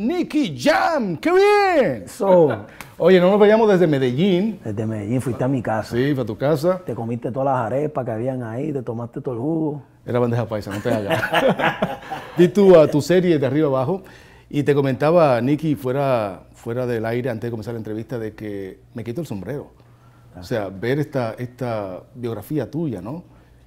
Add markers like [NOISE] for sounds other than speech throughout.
Nicky Jam, qué bien. So, oh. oye, no nos veíamos desde Medellín. Desde Medellín fuiste a mi casa. Sí, fue a tu casa. Te comiste todas las arepas que habían ahí, te tomaste todo el jugo. Era bandeja paisa, no te hagas. [LAUGHS] Di tu, a tu serie de arriba abajo y te comentaba, Nicky, fuera, fuera del aire antes de comenzar la entrevista, de que me quito el sombrero. O sea, ver esta, esta biografía tuya, ¿no?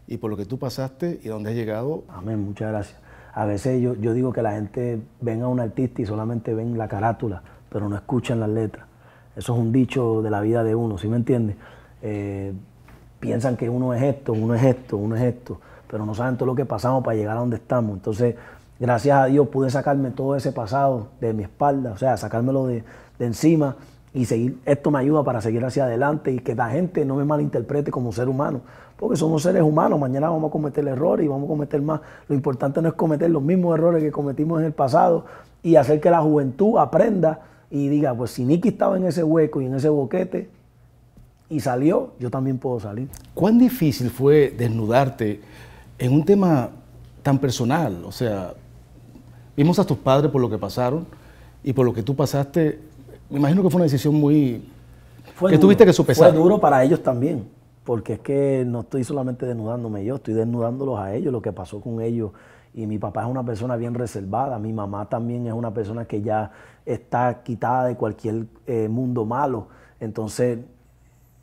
Y por lo que tú pasaste y dónde has llegado. Amén, muchas gracias. A veces yo, yo digo que la gente ven a un artista y solamente ven la carátula, pero no escuchan las letras. Eso es un dicho de la vida de uno, ¿sí me entiendes? Eh, piensan que uno es esto, uno es esto, uno es esto, pero no saben todo lo que pasamos para llegar a donde estamos. Entonces, gracias a Dios pude sacarme todo ese pasado de mi espalda, o sea, sacármelo de encima y seguir, esto me ayuda para seguir hacia adelante y que la gente no me malinterprete como ser humano, porque somos seres humanos, mañana vamos a cometer errores y vamos a cometer más. Lo importante no es cometer los mismos errores que cometimos en el pasado y hacer que la juventud aprenda y diga, pues si Nicky estaba en ese hueco y en ese boquete y salió, yo también puedo salir. ¿Cuán difícil fue desnudarte en un tema tan personal? O sea, vimos a tus padres por lo que pasaron y por lo que tú pasaste me imagino que fue una decisión muy... que tuviste que sopesar. Fue duro para ellos también, porque es que no estoy solamente desnudándome yo, estoy desnudándolos a ellos, lo que pasó con ellos. Y mi papá es una persona bien reservada, mi mamá también es una persona que ya está quitada de cualquier eh, mundo malo. Entonces,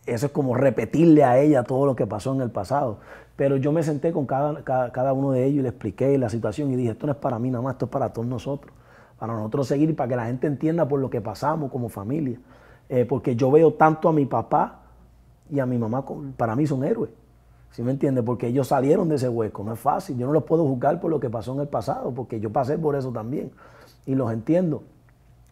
eso es como repetirle a ella todo lo que pasó en el pasado. Pero yo me senté con cada, uno de ellos y le expliqué la situación y dije, esto no es para mí nada más, esto es para todos nosotros para nosotros seguir y para que la gente entienda por lo que pasamos como familia. Eh, porque yo veo tanto a mi papá y a mi mamá, para mí son héroes. ¿Sí me entiendes? Porque ellos salieron de ese hueco, no es fácil. Yo no los puedo juzgar por lo que pasó en el pasado, porque yo pasé por eso también. Y los entiendo.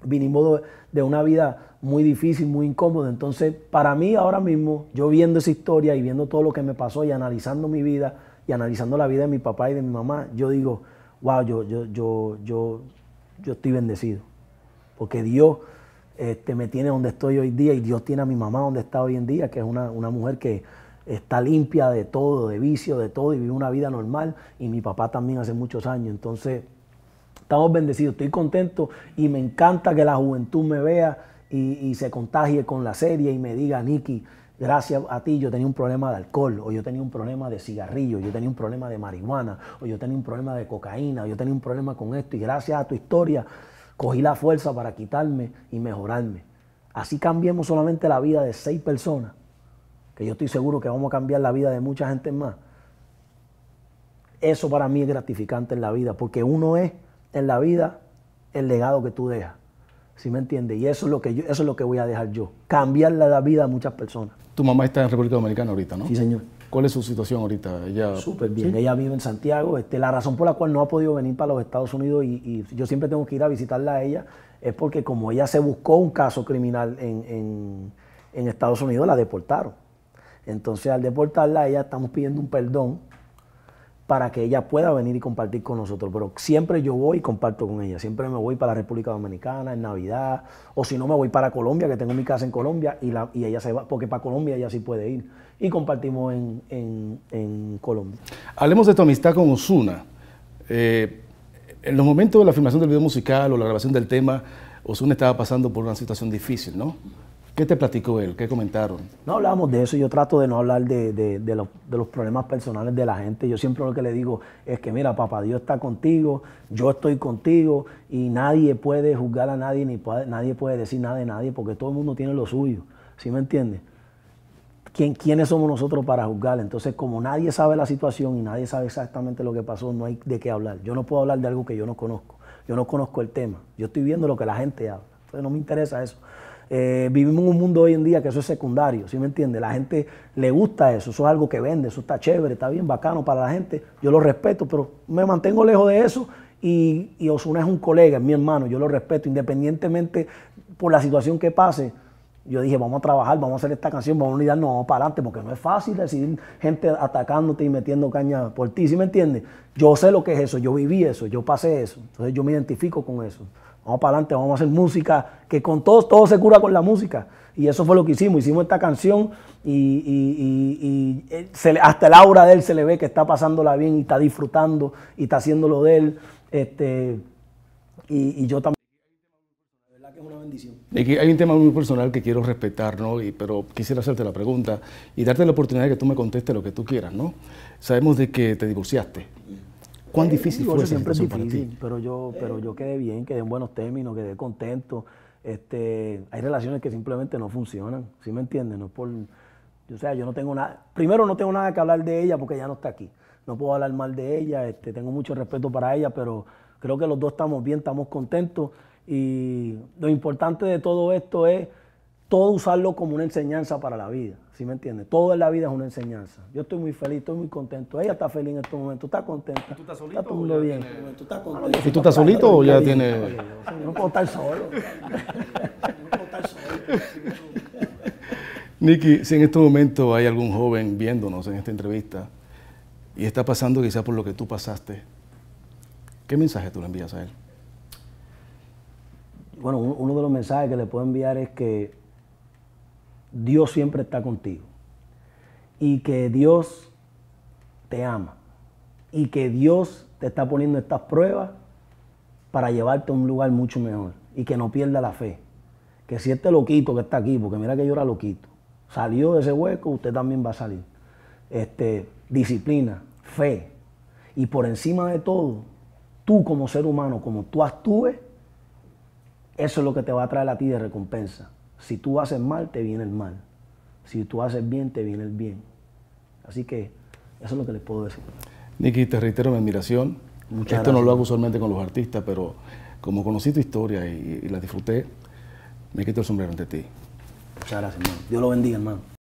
Vinimos de una vida muy difícil, muy incómoda. Entonces, para mí ahora mismo, yo viendo esa historia y viendo todo lo que me pasó y analizando mi vida y analizando la vida de mi papá y de mi mamá, yo digo, wow, yo, yo, yo, yo yo estoy bendecido. Porque Dios este, me tiene donde estoy hoy día y Dios tiene a mi mamá donde está hoy en día, que es una, mujer que está limpia de todo, de vicio, de todo y vive una vida normal. Y mi papá también hace muchos años. Entonces, estamos bendecidos, estoy contento y me encanta que la juventud me vea y, se contagie con la serie y me diga, Nicky, Gracias a ti yo tenía un problema de alcohol, o yo tenía un problema de cigarrillo, yo tenía un problema de marihuana, o yo tenía un problema de cocaína, o yo tenía un problema con esto. Y gracias a tu historia cogí la fuerza para quitarme y mejorarme. Así cambiemos solamente la vida de seis personas, que yo estoy seguro que vamos a cambiar la vida de mucha gente más. Eso para mí es gratificante en la vida, porque uno es en la vida el legado que tú dejas. ¿Sí me entiendes? Y eso es lo que yo, eso es lo que voy a dejar yo. Cambiar la vida de muchas personas. Tu mamá está en República Dominicana ahorita, ¿no? Sí, señor. ¿Cuál es su situación ahorita? Ella... Súper bien, ella vive en Santiago. Este, la razón por la cual no ha podido venir para los Estados Unidos y, yo siempre tengo que ir a visitarla a ella es porque como ella se buscó un caso criminal en, en Estados Unidos, la deportaron. Entonces al deportarla, ella estamos pidiendo un perdón para que ella pueda venir y compartir con nosotros. Pero siempre yo voy y comparto con ella. Siempre me voy para la República Dominicana en Navidad. O si no, me voy para Colombia, que tengo mi casa en Colombia. Y, ella se va, porque para Colombia ella sí puede ir. Y compartimos en, Colombia. Hablemos de tu amistad con Osuna. Eh, en los momentos de la filmación del video musical o la grabación del tema, Osuna estaba pasando por una situación difícil, ¿no? ¿Qué te platicó él? ¿Qué comentaron? No hablamos de eso. Yo trato de no hablar de, los, problemas personales de la gente. Yo siempre lo que le digo es que, mira, papá, Dios está contigo, yo estoy contigo y nadie puede juzgar a nadie, ni nadie puede decir nada de nadie porque todo el mundo tiene lo suyo. ¿Sí me entiendes? ¿Quién, ¿Quiénes somos nosotros para juzgar? Entonces, como nadie sabe la situación y nadie sabe exactamente lo que pasó, no hay de qué hablar. Yo no puedo hablar de algo que yo no conozco. Yo no conozco el tema. Yo estoy viendo lo que la gente habla. Entonces, no me interesa eso. Eh, vivimos en un mundo hoy en día que eso es secundario, ¿sí me entiende? La gente le gusta eso, eso es algo que vende, eso está chévere, está bien bacano para la gente. Yo lo respeto, pero me mantengo lejos de eso y, y Osuna es un colega, es mi hermano, yo lo respeto, independientemente por la situación que pase yo dije, vamos a trabajar, vamos a hacer esta canción, vamos a unirnos, vamos para adelante, porque no es fácil decir gente atacándote y metiendo caña por ti, ¿sí me entiendes? Yo sé lo que es eso, yo viví eso, yo pasé eso, entonces yo me identifico con eso. Vamos para adelante, vamos a hacer música, que con todo, todo se cura con la música. Y eso fue lo que hicimos, hicimos esta canción y, eh, hasta el aura de él se le ve que está pasándola bien y está disfrutando y está haciéndolo de él. Este, y yo también. Hay un tema muy personal que quiero respetar, ¿no? pero quisiera hacerte la pregunta y darte la oportunidad de que tú me contestes lo que tú quieras, ¿no? Sabemos de que te divorciaste. ¿Cuán eh, difícil fue siempre difícil, Pero yo, pero yo quedé bien, quedé en buenos términos, quedé contento. Este, hay relaciones que simplemente no funcionan, ¿sí me entiendes? No por, o sea, yo no tengo nada, primero no tengo nada que hablar de ella porque ya no está aquí. No puedo hablar mal de ella, este, tengo mucho respeto para ella, pero creo que los dos estamos bien, estamos contentos. Y lo importante de todo esto es todo usarlo como una enseñanza para la vida. ¿Sí me entiendes? Todo en la vida es una enseñanza. Yo estoy muy feliz, estoy muy contento. Ella está feliz en este momento, está contenta. ¿Tú estás solito? Está todo bien. ¿Tú estás ¿Y tú estás solito o ya tiene...? no puedo estar solo. no puedo estar solo. Nicky, si en este momento hay algún joven viéndonos en esta entrevista y está pasando quizás por lo que tú pasaste, ¿qué mensaje tú le envías a él? bueno, uno de los mensajes que le puedo enviar es que Dios siempre está contigo y que Dios te ama y que Dios te está poniendo estas pruebas para llevarte a un lugar mucho mejor y que no pierda la fe. Que si este loquito que está aquí, porque mira que yo era loquito, salió de ese hueco, usted también va a salir. Este, disciplina, fe y por encima de todo, tú como ser humano, como tú actúes, eso es lo que te va a traer a ti de recompensa. Si tú haces mal, te viene el mal. Si tú haces bien, te viene el bien. Así que eso es lo que les puedo decir. Nicky, te reitero mi admiración. Muchas Esto no lo hago usualmente con los artistas, pero como conocí tu historia y, y la disfruté, me quito el sombrero ante ti. Muchas gracias, hermano. Dios lo bendiga, hermano.